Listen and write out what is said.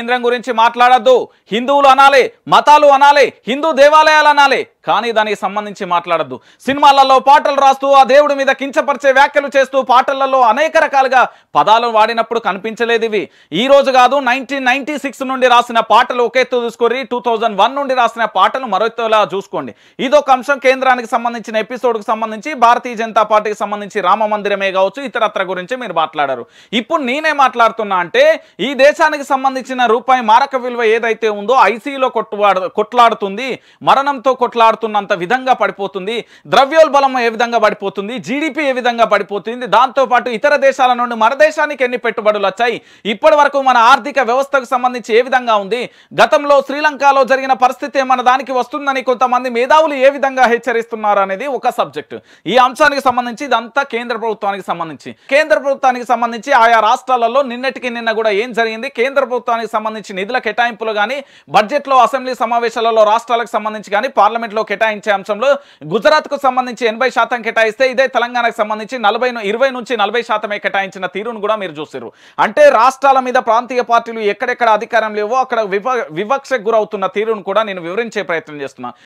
కేంద్రం గురించి మాట్లాడద్దు హిందువులు అనాలి మతాలు అనాలి హిందూ దేవాలయాలు అనాలి కానీ దానికి సంబంధించి మాట్లాడద్దు సినిమాలలో పాటలు రాస్తూ ఆ దేవుడి మీద కించపరిచే వ్యాఖ్యలు చేస్తూ పాటలలో అనేక రకాలుగా పదాలు వాడినప్పుడు కనిపించలేదు ఇవి ఈ రోజు కాదు నైన్టీన్ నైన్టీ సిక్స్ నుండి రాసిన పాటలు ఒక ఎత్తు చూసుకొని టూ థౌజండ్ వన్ నుండి రాసిన పాటలు మరొకలా చూసుకోండి ఇదొక అంశం కేంద్రానికి సంబంధించిన కు సంబంధించి భారతీయ జనతా పార్టీకి సంబంధించి రామ మందిరమే కావచ్చు ఇతరత్ర గురించి మీరు మాట్లాడారు ఇప్పుడు నేనే మాట్లాడుతున్నా అంటే ఈ దేశానికి సంబంధించిన రూపాయి మారక విలువ ఏదైతే ఉందో ఐసీలో కొట్టువాడు కొట్లాడుతుంది మరణంతో కొట్లాడుతున్నంత విధంగా పడిపోతుంది ద్రవ్యోల్బలం ఏ విధంగా పడిపోతుంది జీడిపి ఏ విధంగా పడిపోతుంది దాంతోపాటు ఇతర దేశాల నుండి మన దేశానికి ఎన్ని పెట్టుబడులు వచ్చాయి ఇప్పటి వరకు మన ఆర్థిక వ్యవస్థకు సంబంధించి ఏ విధంగా ఉంది గతంలో శ్రీలంకలో జరిగిన పరిస్థితి మన దానికి వస్తుందని కొంతమంది మేధావులు ఏ విధంగా హెచ్చరిస్తున్నారు అనేది ఒక సబ్జెక్టు ఈ అంశానికి సంబంధించి ఇదంతా కేంద్ర ప్రభుత్వానికి సంబంధించి కేంద్ర ప్రభుత్వానికి సంబంధించి ఆయా రాష్ట్రాలలో నిన్నటికి నిన్న కూడా ఏం జరిగింది కేంద్ర ప్రభుత్వానికి సంబంధించి నిధుల కేటాయింపులు కానీ బడ్జెట్లో అసెంబ్లీ సమావేశాలలో రాష్ట్రాలకు సంబంధించి కానీ పార్లమెంట్లో కేటాయించే అంశంలో గుజరాత్కు సంబంధించి ఎనభై శాతం కేటాయిస్తే ఇదే తెలంగాణకు సంబంధించి నలభై ఇరవై నుంచి నలభై శాతమే కేటాయించిన తీరును కూడా మీరు చూసారు అంటే రాష్ట్రాల మీద ప్రాంతీయ పార్టీలు ఎక్కడెక్కడ అధికారం లేవో అక్కడ వివక్షకు గురవుతున్న తీరును కూడా నేను వివరించే ప్రయత్నం చేస్తున్నా